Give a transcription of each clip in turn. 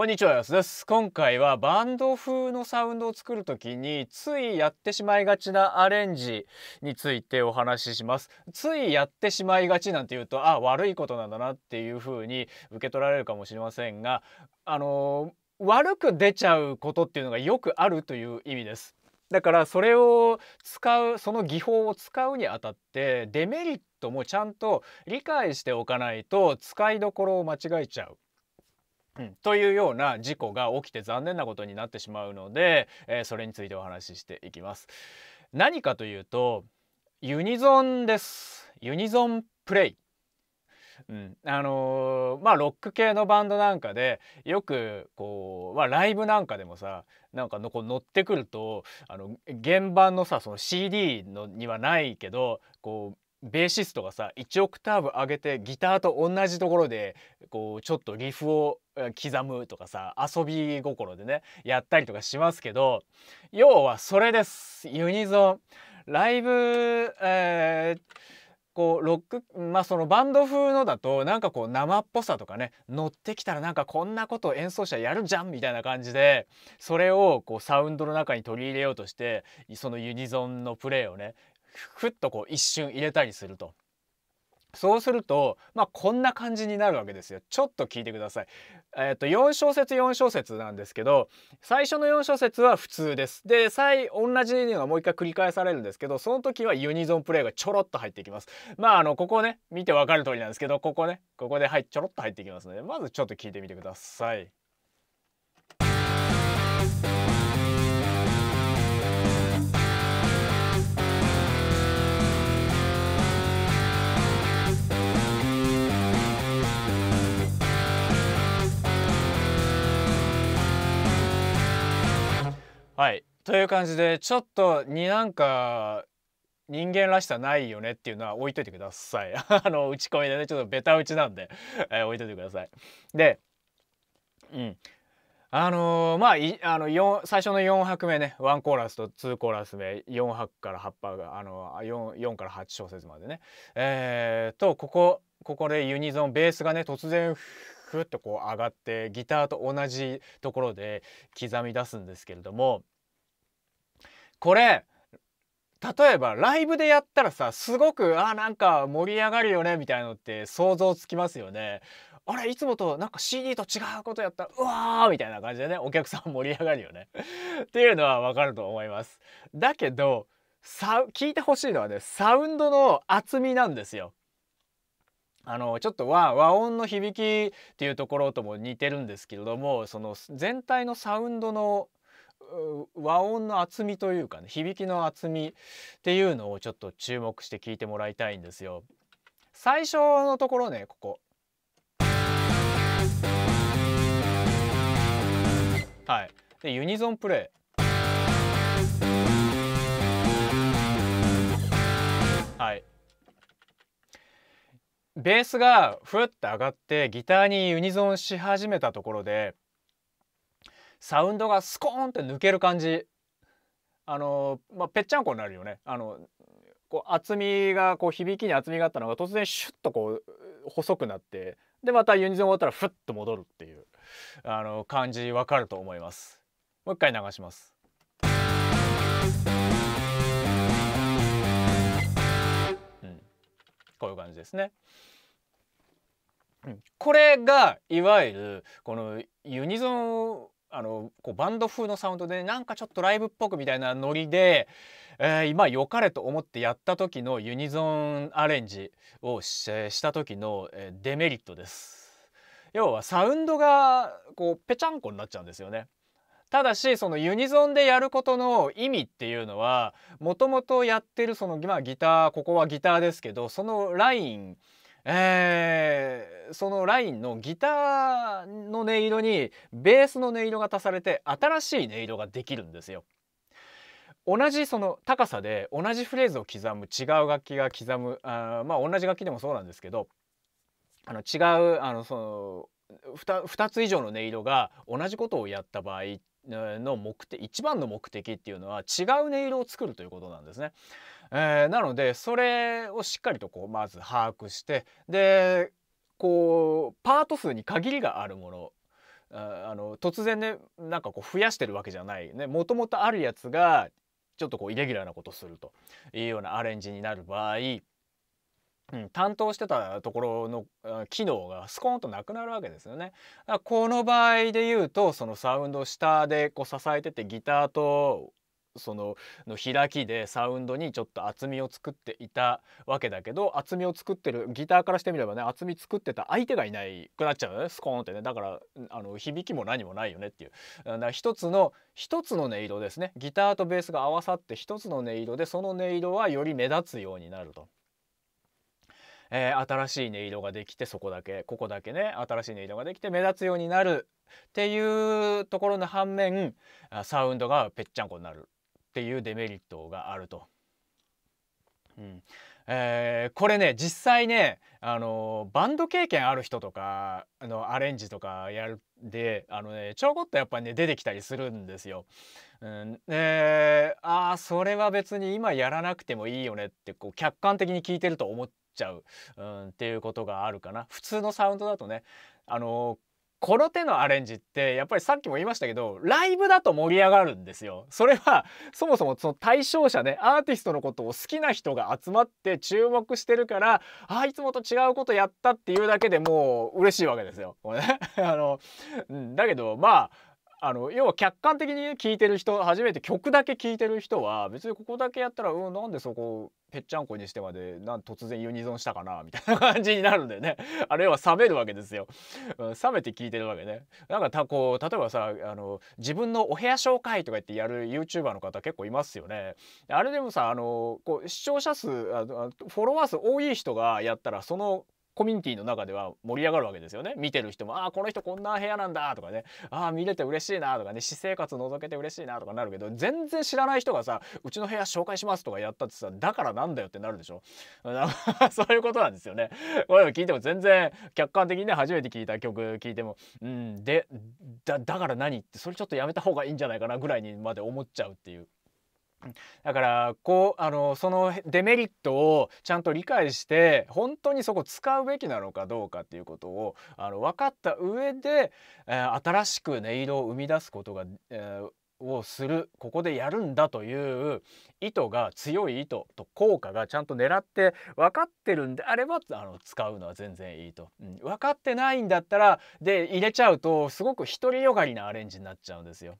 こんにちは、安です。今回はバンド風のサウンドを作る時についやってしまいがちなアレンジについてお話しします。ついやってしまいがちなんて言うと、あ、悪いことなんだなっていう風に受け取られるかもしれませんが、あの悪く出ちゃうことっていうのがよくあるという意味です。だからそれを使うその技法を使うにあたってデメリットもちゃんと理解しておかないと使いどころを間違えちゃううん、というような事故が起きて残念なことになってしまうので、えー、それについてお話ししていきます。何かというとユニゾンです。ユニゾンプレイ。うん、あのー、まあロック系のバンドなんかでよくこう、まあ、ライブなんかでもさなんかのこう乗ってくるとあの現場のさその CD のにはないけどこうベーシストがさ1オクターブ上げてギターと同じところでこうちょっとリフを刻むとかさ遊び心でねやったりとかしますけど要はそれですユニゾンライブ、えー、こうロックまあそのバンド風のだとなんかこう生っぽさとかね乗ってきたらなんかこんなこと演奏者やるじゃんみたいな感じでそれをこうサウンドの中に取り入れようとしてそのユニゾンのプレーをねふっとこう一瞬入れたりすると。そうすると、まあ、こんな感じになるわけですよ。ちょっと聞いてください。えっ、ー、と、4小節4小節なんですけど、最初の4小節は普通です。で、再同じのがもう一回繰り返されるんですけど、その時はユニゾンプレイがちょろっと入ってきます。まあ、あの、ここね、見てわかる通りなんですけど、ここね、ここで、はい、ちょろっと入ってきますので、まずちょっと聞いてみてください。はいという感じでちょっとになんか人間らしさないよねっていうのは置いといてください あの打ち込みでねちょっとベタ打ちなんでえー、置いといてくださいでうんあのー、まあいあの最初の4拍目ね1コーラスと2コーラス目4拍から8拍が、あのー、4, 4から8小節までねえー、とここここでユニゾンベースがね突然ふっとこう上がってギターと同じところで刻み出すんですけれどもこれ例えばライブでやったらさすごくあなんか盛り上がるよねみたいのって想像つきますよね。あれいつもとなんか CD と違うことやったうわーみたいな感じでねお客さん盛り上がるよねっていうのはわかると思います。だけどさ聞いてほしいのはねサウンドの厚みなんですよ。あのちょっと和和音の響きっていうところとも似てるんですけれどもその全体のサウンドの和音の厚みというかね響きの厚みっていうのをちょっと注目して聞いてもらいたいんですよ。最初のところねここ。はい、でユニゾンプレイ。はい、ベースがふっと上がってギターにユニゾンし始めたところでサウンドがスコーンって抜ける感じあのまあ、ぺっちゃんこになるよねあのこう厚みがこう響きに厚みがあったのが突然シュッとこう細くなってでまたユニゾン終わったらフッと戻るっていうあの感じわかると思います。もう一回流します。うん、こういう感じですね。これがいわゆるこのユニゾンあのこうバンド風のサウンドでなんかちょっとライブっぽくみたいなノリで、えー、今良かれと思ってやった時のユニゾンアレンジをした時の、えデメリットです。要はサウンドがこうぺちゃんこになっちゃうんですよね。ただしそのユニゾンでやることの意味っていうのはもともとやってるその、まあ、ギターここはギターですけどそのラインえー、そのラインのギターの音色にベースの音色が足されて新しい音色ができるんですよ。同じその高さで同じフレーズを刻む違う楽器が刻むあまあ同じ楽器でもそうなんですけどあの違うあのその 2, 2つ以上の音色が同じことをやった場合の目的一番の目的っていうのは違う音色を作るということなんですね。えー、なのでそれをしっかりとこうまず把握してでこうパート数に限りがあるものあの突然ねなんかこう増やしてるわけじゃないねもともとあるやつがちょっとこうイレギュラーなことするというようなアレンジになる場合、うん、担当してたところの機能がスコーンとなくなるわけですよね。この場合で言うとそのサウンドを下でこう支えててギターとそのの開きでサウンドにちょっと厚みを作っていたわけだけど厚みを作ってるギターからしてみればね厚み作ってた相手がいないくなっちゃうよねスコーンってねだからあの響きも何もないよねっていうだから一つの一つの音色ですねギターとベースが合わさって一つの音色でその音色はより目立つようになると。えー、新しい音色ができてそこだけここだけね新しい音色ができて目立つようになるっていうところの反面サウンドがぺっちゃんこになるっていうデメリットがあると。うんえー、これね実際ねあのバンド経験ある人とかあのアレンジとかやるであの、ね、ちょこっとやっぱりね出てきたりするんですよ。うんえー、ああそれは別に今やらなくてもいいよねってこう客観的に聞いてると思っちゃう、うん、っていうことがあるかな。普通のサウンドだとねあのこの手のアレンジってやっぱりさっきも言いましたけどライブだと盛り上がるんですよそれはそもそもその対象者ねアーティストのことを好きな人が集まって注目してるからあいつもと違うことやったっていうだけでもう嬉しいわけですよ。これね あのだけどまああの要は客観的にね聴いてる人初めて曲だけ聴いてる人は別にここだけやったらうんなんでそこぺっちゃんこにしてまでなん突然ユニゾンしたかなみたいな感じになるんだよね。あれは冷めるわけですよ。うん、冷めて聞いてるわけね。なんかたこう例えばさあの自分のお部屋紹介とか言ってやる YouTuber の方結構いますよね。あれでもさあのこう視聴者数あフォロワー数多い人がやったらそのコミュニティの中では盛り上がるわけですよね見てる人も「ああこの人こんな部屋なんだ」とかね「ああ見れて嬉しいな」とかね「私生活覗けて嬉しいな」とかなるけど全然知らない人がさ「うちの部屋紹介します」とかやったってさだからなんだよってなるでしょ そういうことなんですよね。これ聞いても全然客観的にね初めて聞いた曲聞いても「うんでだだから何?」ってそれちょっとやめた方がいいんじゃないかなぐらいにまで思っちゃうっていう。だからこうあのそのデメリットをちゃんと理解して本当にそこ使うべきなのかどうかっていうことをあの分かった上で、えー、新しく音色を生み出すことが、えー、をするここでやるんだという意図が強い意図と効果がちゃんと狙って分かってるんであればあの使うのは全然いいと、うん、分かってないんだったらで入れちゃうとすごく独りよがりなアレンジになっちゃうんですよ。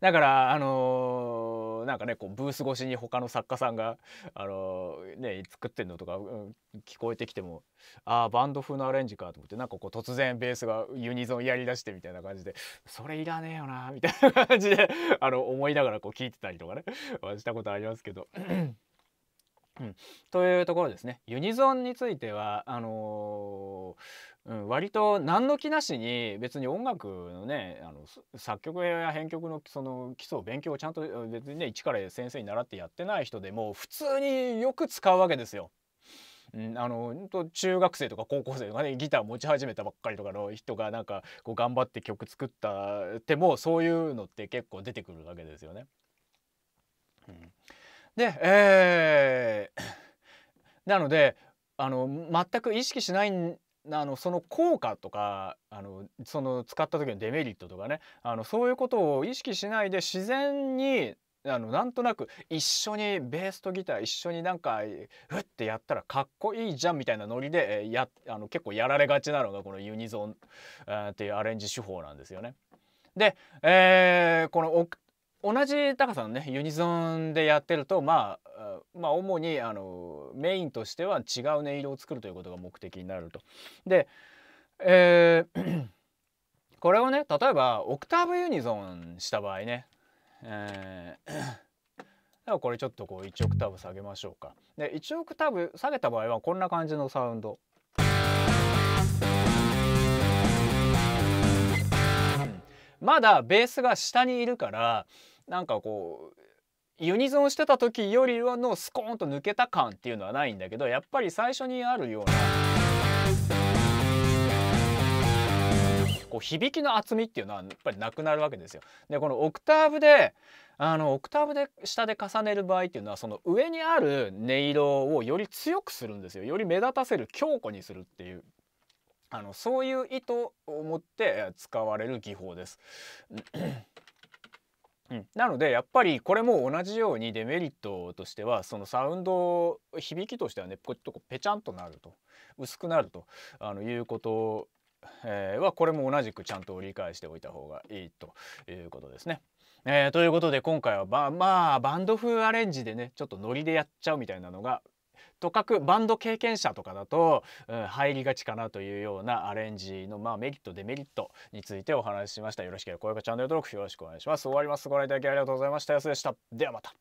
だからあのー、なんかねこうブース越しに他の作家さんが、あのー、ね、作ってんのとか、うん、聞こえてきてもああバンド風のアレンジかと思ってなんかこう突然ベースがユニゾンやりだしてみたいな感じでそれいらねえよなみたいな感じで あの思いながらこう聞いてたりとかねしたことありますけど。うん、というところですね。ユニゾンについてはあのーうん、割と何の気なしに別に音楽のねあの作曲や編曲のその基礎を勉強をちゃんと別にね一から先生に習ってやってない人でも普通によく使うわけですよ。うん、あの中学生とか高校生とかねギター持ち始めたばっかりとかの人がなんかこう頑張って曲作ったてもそういうのって結構出てくるわけですよね。うん、で、えー、なのであの全く意識しないあのその効果とかあのその使った時のデメリットとかねあのそういうことを意識しないで自然にあのなんとなく一緒にベースとギター一緒になんかふってやったらかっこいいじゃんみたいなノリで、えやあの結構やられがちなのがこのユニゾン、えっていうアレンジ手法なんですよね。で、えー、このオク同じ高さのねユニゾンでやってると、まあ、まあ主にあのメインとしては違う音色を作るということが目的になると。で、えー これをね例えばオクターブユニゾンした場合ね、えー、これちょっとこう1オクターブ下げましょうか。で1オクターブ下げた場合はこんな感じのサウンド。まだベースが下にいるからなんかこうユニゾンしてた時よりはのスコーンと抜けた感っていうのはないんだけどやっぱり最初にあるようなこう響きの厚みっていうのはやっぱりなくなるわけですよ。でこのオクターブであのオクターブで下で重ねる場合っていうのはその上にある音色をより強くするんですよより目立たせる強固にするっていうあのそういう意図を持って使われる技法です。うん、なのでやっぱりこれも同じようにデメリットとしてはそのサウンド響きとしてはねこっとぺちゃんとなると薄くなるとあのいうことえはこれも同じくちゃんと理解しておいた方がいいということですね。えー、ということで今回はまあバンド風アレンジでねちょっとノリでやっちゃうみたいなのがとかくバンド経験者とかだと、うん、入りがちかなというようなアレンジの、まあ、メリットデメリットについてお話ししましたよろしければ高評価チャンネル登録よろしくお願いします終わりますご覧いただきありがとうございました安でしたではまた